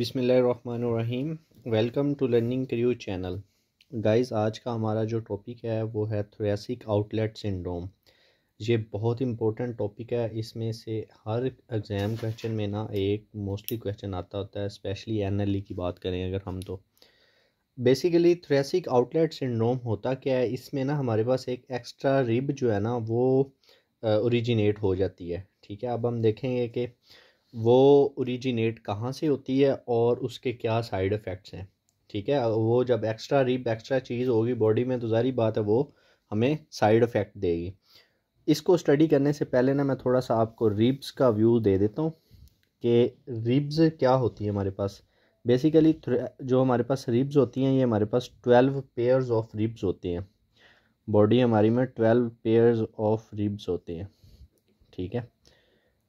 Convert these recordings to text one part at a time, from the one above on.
बिसमीम welcome to learning you channel guys आज का हमारा जो टॉपिक है वो है थ्रेसिक आउटलेट सिंड्रोम ये बहुत इंपॉर्टेंट टॉपिक है इसमें से हर एग्ज़ाम क्वेश्चन में ना एक मोस्टली क्वेश्चन आता होता है स्पेशली एन की बात करें अगर हम तो बेसिकली थ्रेसिक आउटलेट सिंड्रोम होता क्या है इसमें ना हमारे पास एक एक्स्ट्रा रिब जो है ना वो ओरिजिनेट हो जाती है ठीक है अब हम देखेंगे कि वो ओरिजिनेट कहाँ से होती है और उसके क्या साइड इफ़ेक्ट्स हैं ठीक है वो जब एक्स्ट्रा रिप एक्स्ट्रा चीज़ होगी बॉडी में तो ज़ारी बात है वो हमें साइड इफ़ेक्ट देगी इसको स्टडी करने से पहले ना मैं थोड़ा सा आपको रिब्स का व्यू दे देता हूँ कि रिब्स क्या होती है हमारे पास बेसिकली जो हमारे पास रिब्स होती हैं ये हमारे पास ट्वेल्व पेयर्स ऑफ रिब्स होते हैं बॉडी हमारी में ट्वेल्व पेयर्स ऑफ रिब्स होते हैं ठीक है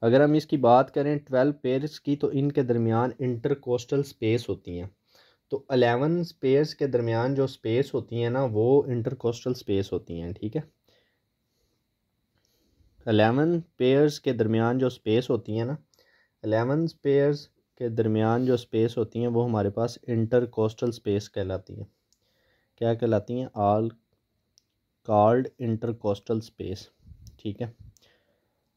अगर हम इसकी बात करें ट्वेल्व पेयर्स की तो इनके दरमियान इंटरकोस्टल स्पेस होती हैं तो अलेवन पेयर्स के दरमियान जो स्पेस होती हैं ना वो इंटरकोस्टल स्पेस होती हैं ठीक है अलेवन पेयर्स के दरमियान जो स्पेस होती हैं ना अलेवन पेयर्स के दरमियान जो स्पेस होती हैं वो हमारे पास इंटर कोस्टल स्पेस कहलाती हैं क्या कहलाती हैं all called intercostal space ठीक है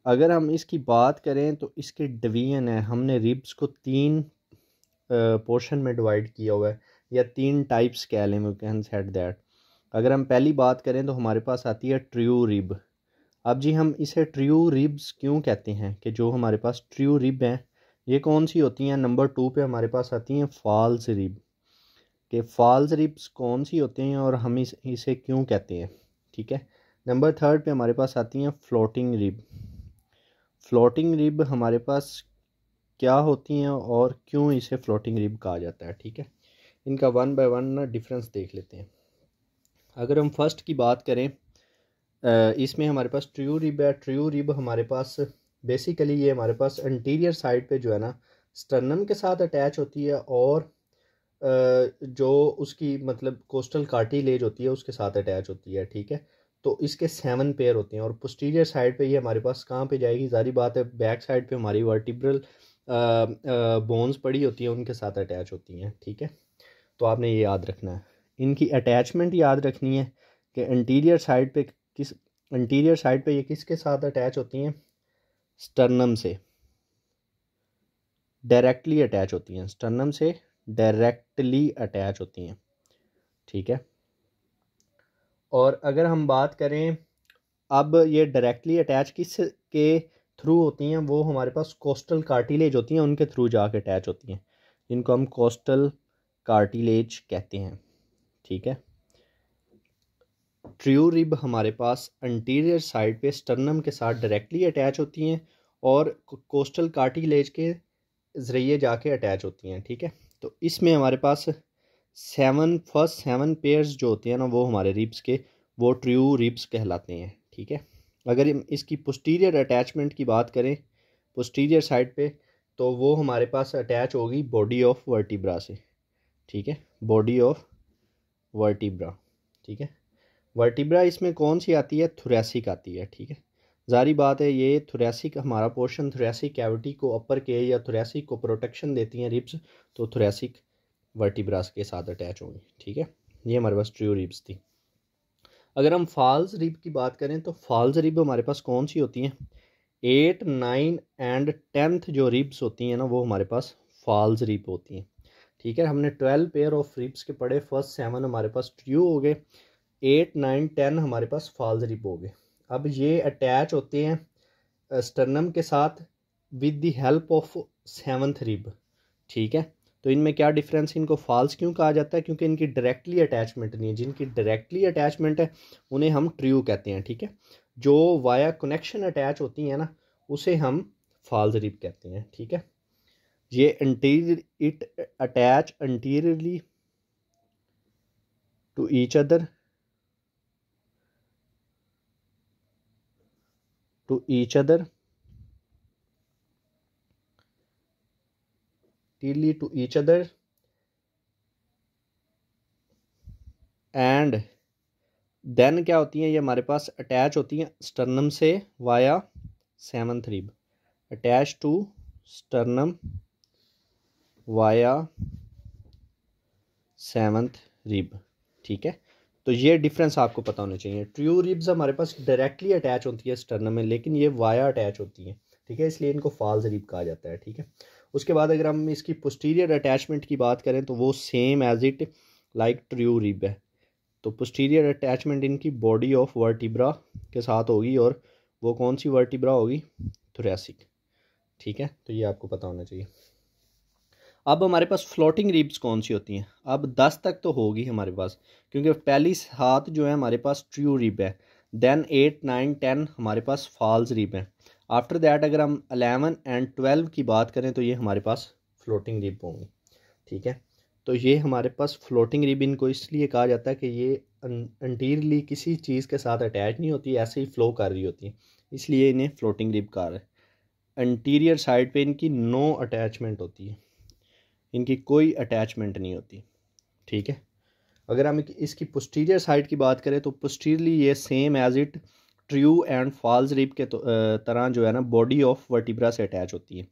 अगर हम इसकी बात करें तो इसके डिवीजन है हमने रिब्स को तीन पोर्शन में डिवाइड किया हुआ है या तीन टाइप्स कह लें वी कैन सेट दैट अगर हम पहली बात करें तो हमारे पास आती है ट्रू रिब अब जी हम इसे ट्रू रिब्स क्यों कहते हैं कि जो हमारे पास ट्रू रिब हैं ये कौन सी होती हैं नंबर टू पे हमारे पास आती हैं फॉल्स रिब कि फॉल्स रिब्स कौन सी होते हैं और हम इस इसे क्यों कहते हैं ठीक है नंबर थर्ड पे हमारे पास आती हैं फ्लोटिंग रिब फ्लोटिंग रिब हमारे पास क्या होती हैं और क्यों इसे फ्लोटिंग रिब कहा जाता है ठीक है इनका वन बाय वन ना डिफरेंस देख लेते हैं अगर हम फर्स्ट की बात करें इसमें हमारे पास ट्रू रिब है ट्रू रिब हमारे पास बेसिकली ये हमारे पास इंटीरियर साइड पे जो है ना स्टर्नम के साथ अटैच होती है और जो उसकी मतलब कोस्टल कार्टिलेज होती है उसके साथ अटैच होती है ठीक है तो इसके सेवन पेयर होते हैं और पोस्टीरियर साइड पे ये हमारे पास कहाँ पे जाएगी जारी बात है बैक साइड पे हमारी वर्टिब्रल बोन्स पड़ी होती हैं उनके साथ अटैच होती हैं ठीक है तो आपने ये याद रखना है इनकी अटैचमेंट याद रखनी है कि इंटीरियर साइड पे किस इंटीरियर साइड पे ये किसके साथ अटैच होती हैं स्टर्नम से डायरेक्टली अटैच होती हैं स्टर्नम से डायरेक्टली अटैच होती हैं ठीक है और अगर हम बात करें अब ये डायरेक्टली अटैच किस के थ्रू होती हैं वो हमारे पास कोस्टल कार्टिलेज होती हैं उनके थ्रू जाके अटैच होती हैं जिनको हम कोस्टल कार्टिलेज कहते हैं ठीक है ट्रू रिब हमारे पास इंटीरियर साइड पे स्टर्नम के साथ डायरेक्टली अटैच होती हैं और कोस्टल कार्टिलेज के ज़रिए जाके अटैच होती हैं ठीक है तो इसमें हमारे पास सेवन फर्स्ट सेवन पेयर्स जो होते हैं ना वो हमारे रिब्स के वो ट्रू रिब्स कहलाते हैं ठीक है अगर इसकी पोस्टीरियर अटैचमेंट की बात करें पोस्टीरियर साइड पे तो वो हमारे पास अटैच होगी बॉडी ऑफ वर्टिब्रा से ठीक है बॉडी ऑफ वर्टिब्रा ठीक है वर्टिब्रा इसमें कौन सी आती है थुरैसिक आती है ठीक है जारी बात है ये थुरैसिक हमारा पोर्शन थुरैसिक कैविटी को अपर के या थुरैसिक को प्रोटेक्शन देती हैं रिब्स तो थुरैसिक वर्टिब्रास के साथ अटैच होंगी ठीक है ये हमारे पास ट्रू रिब्स थी अगर हम फॉल्स रिब की बात करें तो फॉल्स रिब हमारे पास कौन सी होती हैं एट नाइन एंड टेंथ जो रिब्स होती हैं ना वो हमारे पास फॉल्स रिब होती हैं ठीक है हमने ट्वेल्व पेयर ऑफ रिब्स के पढ़े फर्स्ट सेवन हमारे पास ट्रू हो गए एट नाइन टेन हमारे पास फॉल्स रिब हो गए अब ये अटैच होते हैं स्टर्नम के साथ with the help of seventh rib ठीक है तो इनमें क्या डिफरेंस इनको फॉल्स क्यों कहा जाता है क्योंकि इनकी डायरेक्टली अटैचमेंट नहीं है जिनकी डायरेक्टली अटैचमेंट है उन्हें हम ट्रू कहते हैं ठीक है जो वाया कनेक्शन अटैच होती है ना उसे हम फॉल्स रिप कहते हैं ठीक है ये interior it attach interiorly to each other to each other टीली to each other and then क्या होती हैं ये हमारे पास अटैच होती हैं स्टर्नम से via seventh rib attach to sternum via seventh rib ठीक है तो ये डिफरेंस आपको पता होना चाहिए ट्रू रिब्स हमारे पास डायरेक्टली अटैच होती है स्टर्नम में लेकिन ये वाया अटैच होती है ठीक है इसलिए इनको फॉल्स रिब कहा जाता है ठीक है उसके बाद अगर हम इसकी पोस्टीरियर अटैचमेंट की बात करें तो वो same as it like true rib है तो पोस्टीरियर अटैचमेंट इनकी बॉडी ऑफ वर्टिब्रा के साथ होगी और वो कौन सी वर्टिब्रा होगी थोरेसिक ठीक है तो ये आपको पता होना चाहिए अब हमारे पास फ्लोटिंग रिब्स कौन सी होती हैं अब दस तक तो होगी हमारे पास क्योंकि पहली सात जो है हमारे पास ट्रू रिब है देन एट नाइन टेन हमारे पास फॉल्स रिब है आफ्टर दैट अगर हम अलेवन एंड ट्वेल्व की बात करें तो ये हमारे पास फ्लोटिंग रिब होंगी ठीक है तो ये हमारे पास फ्लोटिंग रिब इनको इसलिए कहा जाता है कि ये अंटीरली किसी चीज़ के साथ अटैच नहीं होती ऐसे ही फ्लो कर रही होती है इसलिए इन्हें फ्लोटिंग रिब कहा है अंटीरियर साइड पे इनकी नो अटैचमेंट होती है इनकी कोई अटैचमेंट नहीं होती ठीक है अगर हम इसकी पोस्टीरियर साइड की बात करें तो पोस्टीरियरली ये same as it true and false rib के तो, तरह जो है ना बॉडी ऑफ वर्टिब्रा से अटैच होती है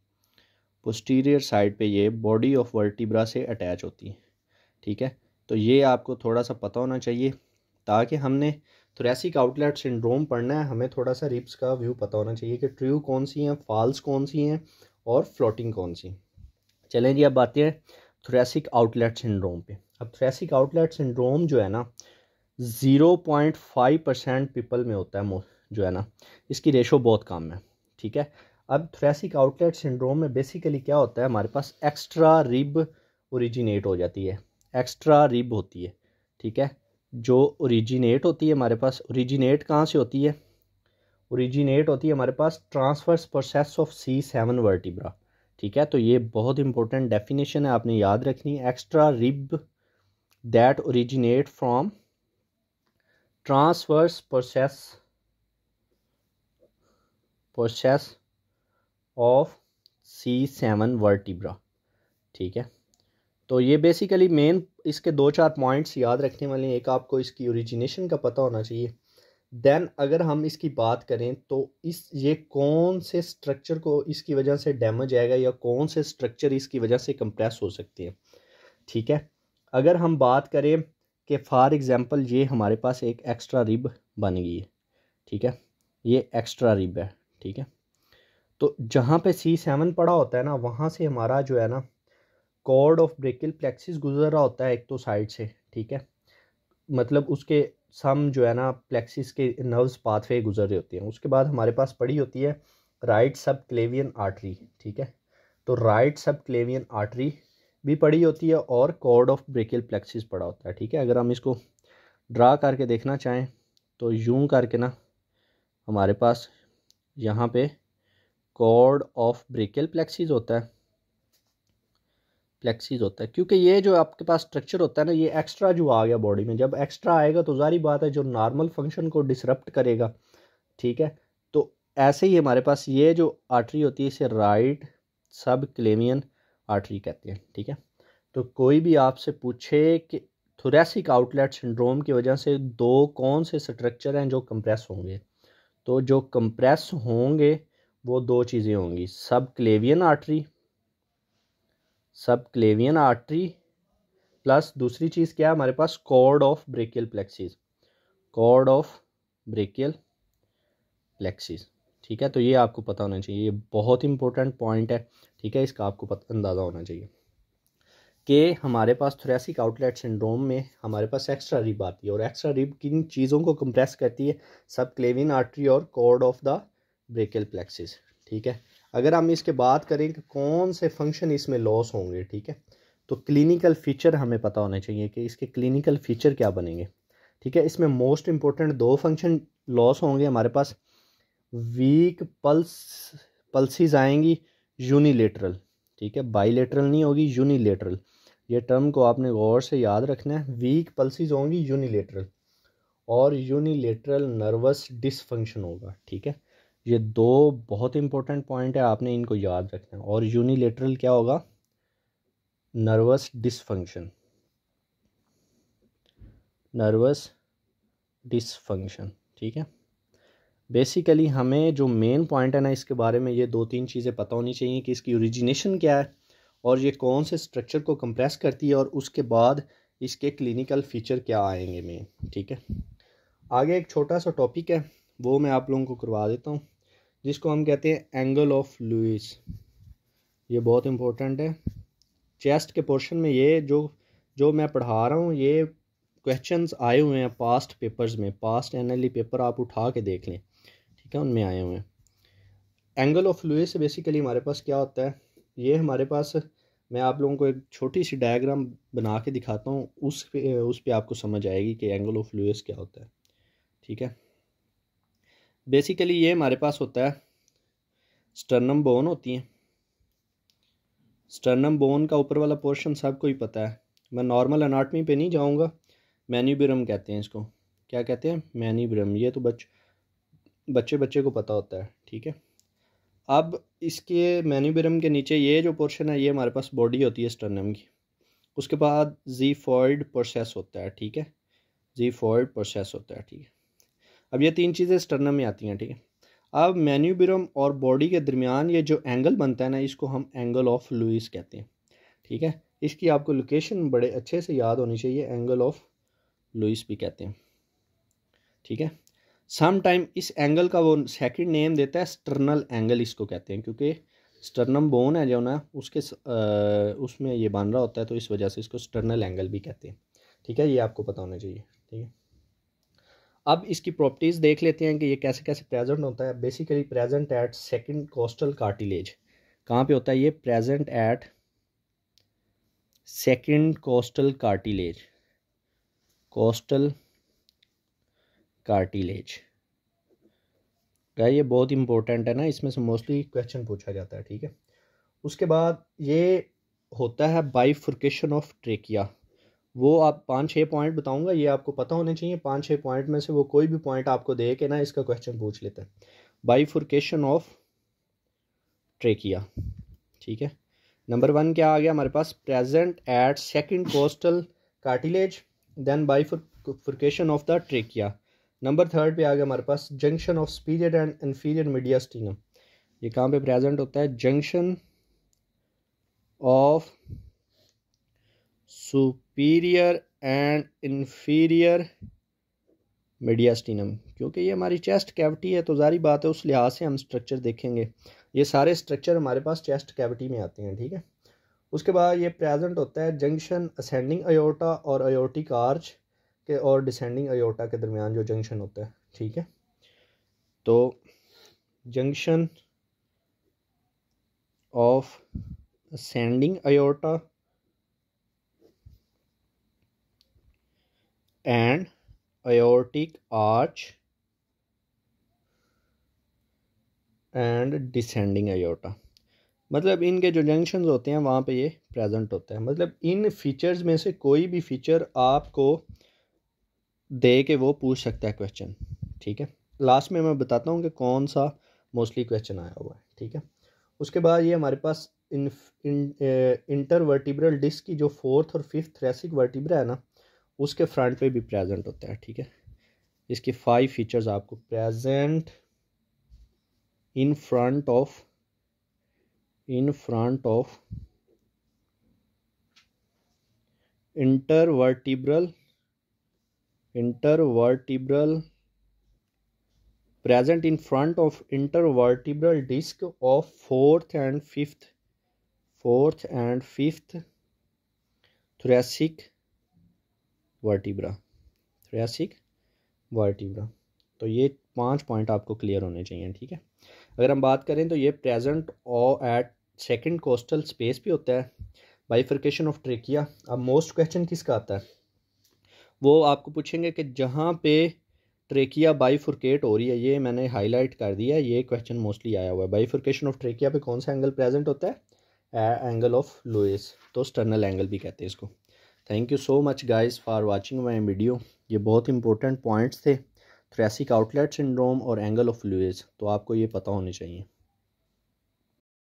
पोस्टीरियर साइड पे ये बॉडी ऑफ वर्टिब्रा से अटैच होती है ठीक है तो ये आपको थोड़ा सा पता होना चाहिए ताकि हमने थोरेसिक आउटलेट सिंड्रोम पढ़ना है हमें थोड़ा सा रिप्स का व्यू पता होना चाहिए कि ट्रू कौन सी हैं फॉल्स कौन सी हैं और फ्लोटिंग कौन सी चलें जी अब आते हैं थोरेसिक आउटलेट सिंड्रोम पे अब थोरेसिक आउटलेट सिंड्रोम जो है ना zero point five percent people में होता है जो है ना इसकी रेशो बहुत कम है ठीक है अब थ्रेसिक आउटलेट सिंड्रोम में बेसिकली क्या होता है हमारे पास एक्स्ट्रा रिब ओरिजिनेट हो जाती है एक्स्ट्रा रिब होती है ठीक है जो ओरिजिनेट होती है हमारे पास ओरिजिनेट कहाँ से होती है ओरिजिनेट होती है हमारे पास transverse process of C seven vertebra ठीक है तो ये बहुत इंपॉर्टेंट डेफिनेशन है आपने याद रखनी extra rib that originate from transverse process process of C seven vertebra ठीक है तो ये बेसिकली मेन इसके दो चार पॉइंट्स याद रखने वाले हैं एक आपको इसकी ओरिजिनेशन का पता होना चाहिए देन अगर हम इसकी बात करें तो इस ये कौन से स्ट्रक्चर को इसकी वजह से डैमेज आएगा या कौन से स्ट्रक्चर इसकी वजह से कंप्रेस हो सकते हैं ठीक है अगर हम बात करें कि फॉर एग्ज़ाम्पल ये हमारे पास एक एक्स्ट्रा रिब बन गई है ठीक है ये एक्स्ट्रा रिब है ठीक है तो जहाँ पे सी सेवन पड़ा होता है ना वहाँ से हमारा जो है ना कॉर्ड ऑफ ब्रेकल प्लेक्सिस गुजर रहा होता है एक तो साइड से ठीक है मतलब उसके सम जो है ना प्लेक्सिस के नर्व्स पाथवे गुजर रहे होते हैं उसके बाद हमारे पास पड़ी होती है राइट सब क्लेवियन आर्टरी ठीक है तो राइट सब क्लेवियन आर्टरी भी पड़ी होती है और कॉर्ड ऑफ ब्रेकियल प्लेक्सिस पड़ा होता है ठीक है अगर हम इसको ड्रा करके देखना चाहें तो यूं करके ना हमारे पास यहाँ पे कॉर्ड ऑफ ब्रेकियल प्लेक्सिस होता है प्लेक्सिस होता है क्योंकि ये जो आपके पास स्ट्रक्चर होता है ना ये एक्स्ट्रा जो आ गया बॉडी में जब एक्स्ट्रा आएगा तो जारी बात है जो नॉर्मल फंक्शन को डिसरप्ट करेगा ठीक है तो ऐसे ही हमारे पास ये जो आर्टरी होती है इसे राइट सब क्लेमियन आर्टरी कहते हैं ठीक है तो कोई भी आपसे पूछे कि थोरेसिक आउटलेट सिंड्रोम की वजह से दो कौन से स्ट्रक्चर हैं जो कंप्रेस होंगे तो जो कंप्रेस होंगे वो दो चीज़ें होंगी सब क्लेवियन आर्टरी सब क्लेवियन आर्टरी प्लस दूसरी चीज़ क्या है हमारे पास cord of brachial plexus cord of brachial plexus ठीक है तो ये आपको पता होना चाहिए ये बहुत इंपॉर्टेंट पॉइंट है ठीक है इसका आपको पता अंदाज़ा होना चाहिए कि हमारे पास थोरेसिक आउटलेट सिंड्रोम में हमारे पास एक्स्ट्रा रिब आती है और एक्स्ट्रा रिब किन चीज़ों को कंप्रेस करती है सब क्लेविन आर्टरी और cord of the brachial plexus ठीक है अगर हम इसके बात करें कि कौन से फंक्शन इसमें लॉस होंगे ठीक है तो क्लिनिकल फ़ीचर हमें पता होना चाहिए कि इसके क्लिनिकल फ़ीचर क्या बनेंगे ठीक है इसमें मोस्ट इम्पोर्टेंट दो फंक्शन लॉस होंगे हमारे पास वीक पल्स पल्सिस आएंगी यूनिलेटरल ठीक है बाईलेटरल नहीं होगी यूनिलेटरल ये टर्म को आपने गौर से याद रखना है वीक पल्सिस होंगी यूनिलेटरल और यूनिलेटरल नर्वस डिसफंक्शन होगा ठीक है ये दो बहुत इंपॉर्टेंट पॉइंट है आपने इनको याद रखना है और यूनिलेटरल क्या होगा नर्वस डिसफंक्शन नर्वस डिसफंक्शन ठीक है बेसिकली हमें जो मेन पॉइंट है ना इसके बारे में ये दो तीन चीज़ें पता होनी चाहिए कि इसकी ओरिजिनेशन क्या है और ये कौन से स्ट्रक्चर को कंप्रेस करती है और उसके बाद इसके क्लिनिकल फ़ीचर क्या आएंगे मेन ठीक है आगे एक छोटा सा टॉपिक है वो मैं आप लोगों को करवा देता हूँ जिसको हम कहते हैं एंगल ऑफ लुइस ये बहुत इम्पोर्टेंट है चेस्ट के पोर्शन में ये जो जो मैं पढ़ा रहा हूँ ये क्वेश्चंस आए हुए हैं पास्ट पेपर्स में पास्ट एनएलई पेपर आप उठा के देख लें सकते हैं उनमें आए हुए हैं एंगल ऑफ लुइस बेसिकली हमारे पास क्या होता है ये हमारे पास मैं आप लोगों को एक छोटी सी डायग्राम बना के दिखाता हूँ उस पे उस पे आपको समझ आएगी कि एंगल ऑफ लुइस क्या होता है ठीक है बेसिकली ये हमारे पास होता है स्टर्नम बोन होती हैं स्टर्नम बोन का ऊपर वाला पोर्शन सबको ही पता है मैं नॉर्मल अनाटमी पे नहीं जाऊँगा मैन्यूब्रम कहते हैं इसको क्या कहते हैं मैन्यूब्रम ये तो बच्चों बच्चे बच्चे को पता होता है ठीक है अब इसके मैन्यूबेरम के नीचे ये जो पोर्शन है ये हमारे पास बॉडी होती है स्टर्नम की उसके बाद जी फॉर्ड प्रोसेस होता है ठीक है जी फॉर्ड प्रोसेस होता है ठीक है अब ये तीन चीज़ें स्टर्नम में आती हैं ठीक है अब मैन्यूबिरम और बॉडी के दरमियान ये जो एंगल बनता है ना इसको हम एंगल ऑफ लुइस कहते हैं ठीक है इसकी आपको लोकेशन बड़े अच्छे से याद होनी चाहिए एंगल ऑफ लुइस भी कहते हैं ठीक है समटाइम इस एंगल का वो सेकंड नेम देता है स्टर्नल एंगल इसको कहते हैं क्योंकि स्टर्नम बोन है जो ना उसके उसमें ये बन रहा होता है तो इस वजह से इसको स्टर्नल एंगल भी कहते हैं ठीक है ये आपको पता होना चाहिए ठीक है अब इसकी प्रॉपर्टीज़ देख लेते हैं कि ये कैसे कैसे प्रेजेंट होता है basically present at second costal cartilage कहाँ पे होता है ये present at second costal cartilage costal cartilage ये बहुत इंपॉर्टेंट है ना इसमें से मोस्टली क्वेश्चन पूछा जाता है ठीक है उसके बाद ये होता है बाइफुरकेशन ऑफ ट्रेकिया वो आप पाँच छः पॉइंट बताऊंगा ये आपको पता होने चाहिए पाँच छः पॉइंट में से वो कोई भी पॉइंट आपको दे के ना इसका क्वेश्चन पूछ हैं बाई बाइफुरकेशन ऑफ ट्रेकिया ठीक है नंबर वन क्या आ गया हमारे पास present at second costal cartilage then bifurcation of the trachea number third पे आ गया हमारे पास junction of superior and inferior sternum ये कहाँ पे प्रेजेंट होता है junction of superior and inferior sternum क्योंकि ये हमारी चेस्ट कैविटी है तो जारी बात है उस लिहाज से हम स्ट्रक्चर देखेंगे ये सारे स्ट्रक्चर हमारे पास चेस्ट कैविटी में आते हैं ठीक है उसके बाद ये प्रेजेंट होता है जंक्शन असेंडिंग अयोटा और अयोटिक आर्च के और डिसेंडिंग अयोटा के दरमियान जो जंक्शन होता है ठीक है तो junction of ascending aorta and aortic arch and descending aorta मतलब इनके जो जंक्शन होते हैं वहाँ पे ये प्रेजेंट होते हैं मतलब इन फीचर्स में से कोई भी फीचर आपको दे के वो पूछ सकता है क्वेश्चन ठीक है लास्ट में मैं बताता हूँ कि कौन सा मोस्टली क्वेश्चन आया हुआ है ठीक है उसके बाद ये हमारे पास in, in intervertebral disc की जो फोर्थ और फिफ्थ थ्रेसिक वर्टिब्रा है ना उसके फ्रंट पे भी प्रेजेंट होता है ठीक है इसके फाइव फीचर्स आपको present in front of in front of intervertebral intervertebral present in front of intervertebral disc of fourth and fifth fourth and fifth thoracic vertebra thoracic vertebra तो ये पांच पॉइंट आपको क्लियर होने चाहिए ठीक है अगर हम बात करें तो ये present uh at second costal space भी होता है बाइफर्केशन ऑफ ट्रेकिया अब मोस्ट क्वेश्चन किसका आता है वो आपको पूछेंगे कि जहाँ पे ट्रेकिया बाईफुरकेट हो रही है ये मैंने हाईलाइट कर दिया ये क्वेश्चन मोस्टली आया हुआ है बाईफुरकेशन ऑफ ट्रेकिया पे कौन सा एंगल प्रेजेंट होता है एंगल ऑफ लुइस तो स्टर्नल एंगल भी कहते हैं इसको thank you so much guys for watching my video ये बहुत इंपॉर्टेंट पॉइंट्स थे थ्रेसिक आउटलेट सिंड्रोम और एंगल ऑफ लुइस तो आपको ये पता होने चाहिए